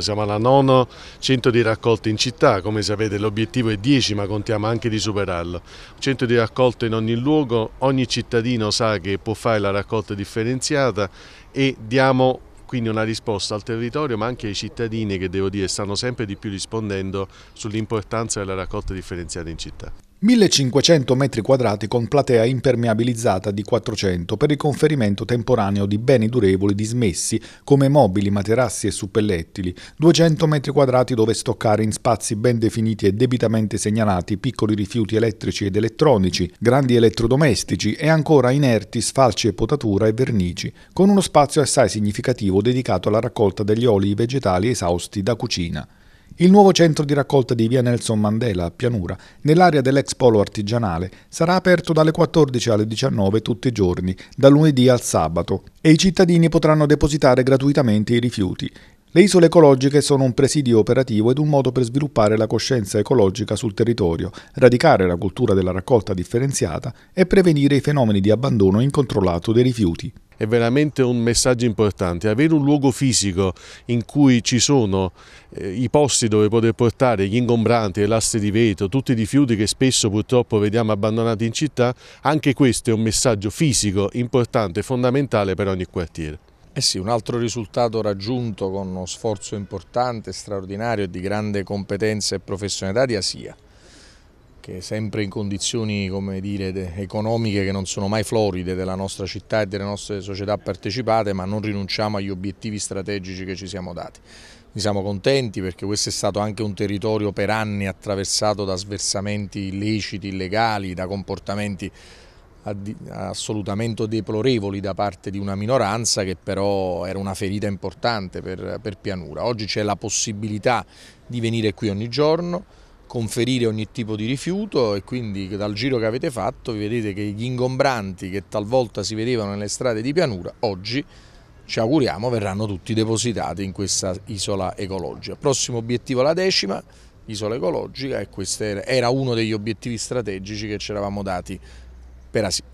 Siamo alla nono centro di raccolta in città, come sapete l'obiettivo è 10 ma contiamo anche di superarlo. centro di raccolta in ogni luogo, ogni cittadino sa che può fare la raccolta differenziata e diamo quindi una risposta al territorio ma anche ai cittadini che devo dire stanno sempre di più rispondendo sull'importanza della raccolta differenziata in città. 1500 metri quadrati con platea impermeabilizzata di 400 per il conferimento temporaneo di beni durevoli dismessi come mobili, materassi e suppellettili, 200 metri quadrati dove stoccare in spazi ben definiti e debitamente segnalati piccoli rifiuti elettrici ed elettronici, grandi elettrodomestici e ancora inerti, sfalci e potatura e vernici, con uno spazio assai significativo dedicato alla raccolta degli oli vegetali esausti da cucina. Il nuovo centro di raccolta di via Nelson Mandela a Pianura, nell'area dell'ex polo artigianale, sarà aperto dalle 14 alle 19 tutti i giorni, da lunedì al sabato, e i cittadini potranno depositare gratuitamente i rifiuti. Le isole ecologiche sono un presidio operativo ed un modo per sviluppare la coscienza ecologica sul territorio, radicare la cultura della raccolta differenziata e prevenire i fenomeni di abbandono incontrollato dei rifiuti è veramente un messaggio importante. Avere un luogo fisico in cui ci sono eh, i posti dove poter portare gli ingombranti, le lastre di vetro, tutti i rifiuti che spesso purtroppo vediamo abbandonati in città, anche questo è un messaggio fisico importante e fondamentale per ogni quartiere. Eh sì, un altro risultato raggiunto con uno sforzo importante, straordinario e di grande competenza e professionalità di Asia che sempre in condizioni dire, economiche che non sono mai floride della nostra città e delle nostre società partecipate, ma non rinunciamo agli obiettivi strategici che ci siamo dati. Ne siamo contenti perché questo è stato anche un territorio per anni attraversato da sversamenti illeciti, illegali, da comportamenti assolutamente deplorevoli da parte di una minoranza che però era una ferita importante per, per Pianura. Oggi c'è la possibilità di venire qui ogni giorno, conferire ogni tipo di rifiuto e quindi dal giro che avete fatto vedete che gli ingombranti che talvolta si vedevano nelle strade di pianura oggi ci auguriamo verranno tutti depositati in questa isola ecologica. Prossimo obiettivo la decima, isola ecologica e questo era uno degli obiettivi strategici che ci eravamo dati per Asia.